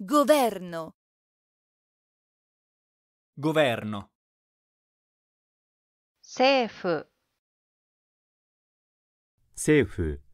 Governo. Governo. Safe. Safe.